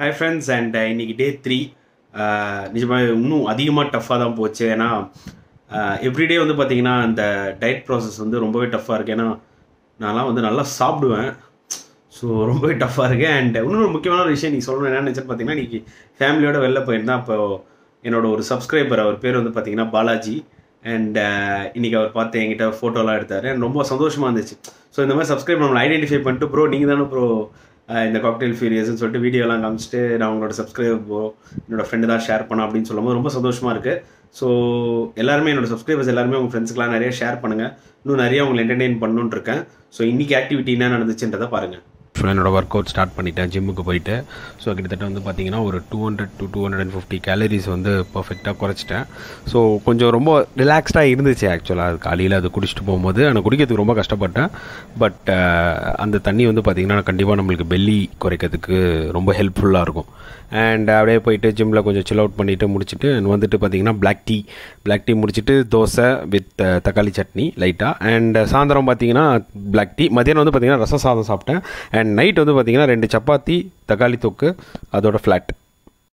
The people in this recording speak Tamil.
ஹை ஃப்ரெண்ட்ஸ் அண்ட் இன்றைக்கி டே த்ரீ நிஜமாக இன்னும் அதிகமாக டஃப்பாக தான் போச்சு ஏன்னா எவ்ரிடே uh, வந்து பார்த்திங்கன்னா இந்த டயட் ப்ராசஸ் வந்து ரொம்பவே டஃப்பாக இருக்குது ஏன்னா நான்லாம் வந்து நல்லா சாப்பிடுவேன் ஸோ ரொம்பவே டஃப்பாக இருக்குது அண்ட் இன்னொரு முக்கியமான ஒரு விஷயம் நீ சொல்லணும் என்னென்னு நினச்சேன்னு பார்த்தீங்கன்னா இன்றைக்கி ஃபேமிலியோட வெளில போயிருந்தேன் அப்போ என்னோட ஒரு சப்ஸ்கிரைபர் அவர் பேர் வந்து பார்த்திங்கன்னா பாலாஜி அண்ட் uh, இன்றைக்கி அவர் பார்த்து என்கிட்ட ஃபோட்டோலாம் எடுத்தார் அண்ட் ரொம்ப சந்தோஷமாக இருந்துச்சு ஸோ இந்த மாதிரி சப்ஸ்கிரைப் நம்மளை ஐடென்டிஃபை பண்ணிட்டு ப்ரோ நீங்கள் தானே ப்ரோ இந்த காக்டெயில் ஃபீரியஸ்ன்னு சொல்லிட்டு வீடியோலாம் காமிச்சிட்டு நான் உங்களோட போ என்னோட ஃப்ரெண்டு தான் ஷேர் பண்ண அப்படின்னு சொல்லும்போது ரொம்ப சந்தோஷமாக இருக்குது ஸோ எல்லாருமே என்னோட சப்ஸ்கிரைபர்ஸ் எல்லாருமே உங்கள் ஃப்ரெண்ட்ஸ்க்கெலாம் நிறைய ஷேர் பண்ணுங்கள் இன்னும் நிறைய உங்களை என்டர்டெயின் பண்ணணுன்னு இருக்கேன் ஸோ இன்றைக்கி ஆக்டிவிட்டி என்ன நடந்துச்சுன்றதை பாருங்கள் ஆரம்பிச்சிருவேன் என்னோடய ஒர்க் அவுட் ஸ்டார்ட் பண்ணிட்டேன் ஜிம்முக்கு போயிட்டு ஸோ கிட்டத்தட்ட வந்து பார்த்தீங்கன்னா ஒரு two hundred to two hundred and fifty calories வந்து பர்ஃபெக்டாக குறைச்சிட்டேன் ஸோ கொஞ்சம் ரொம்ப ரிலாக்ஸ்டாக இருந்துச்சு ஆக்சுவலாக அது காலையில் அது குடிச்சிட்டு போகும்போது ஆனால் குடிக்கிறதுக்கு ரொம்ப கஷ்டப்பட்டேன் பட் அந்த தண்ணி வந்து பார்த்திங்கன்னா கண்டிப்பாக நம்மளுக்கு பெல்லி குறைக்கிறதுக்கு ரொம்ப ஹெல்ப்ஃபுல்லாக இருக்கும் அண்ட் அப்படியே போயிட்டு ஜிம்மில் கொஞ்சம் சில் அவுட் பண்ணிவிட்டு முடிச்சுட்டு அண்ட் வந்துட்டு பார்த்திங்கன்னா பிளாக் டீ பிளாக் டீ முடிச்சுட்டு தோசை வித் uh, தக்காளி சட்னி லைட்டாக அண்ட் uh, சாயந்தரம் பார்த்திங்கன்னா பிளாக் டீ மதியானம் வந்து பார்த்திங்கன்னா ரசம் சாதம் சாப்பிட்டேன் அண்ட் நைட் வந்து பார்த்திங்கன்னா ரெண்டு சப்பாத்தி தக்காளி தொக்கு அதோட ஃப்ளாட்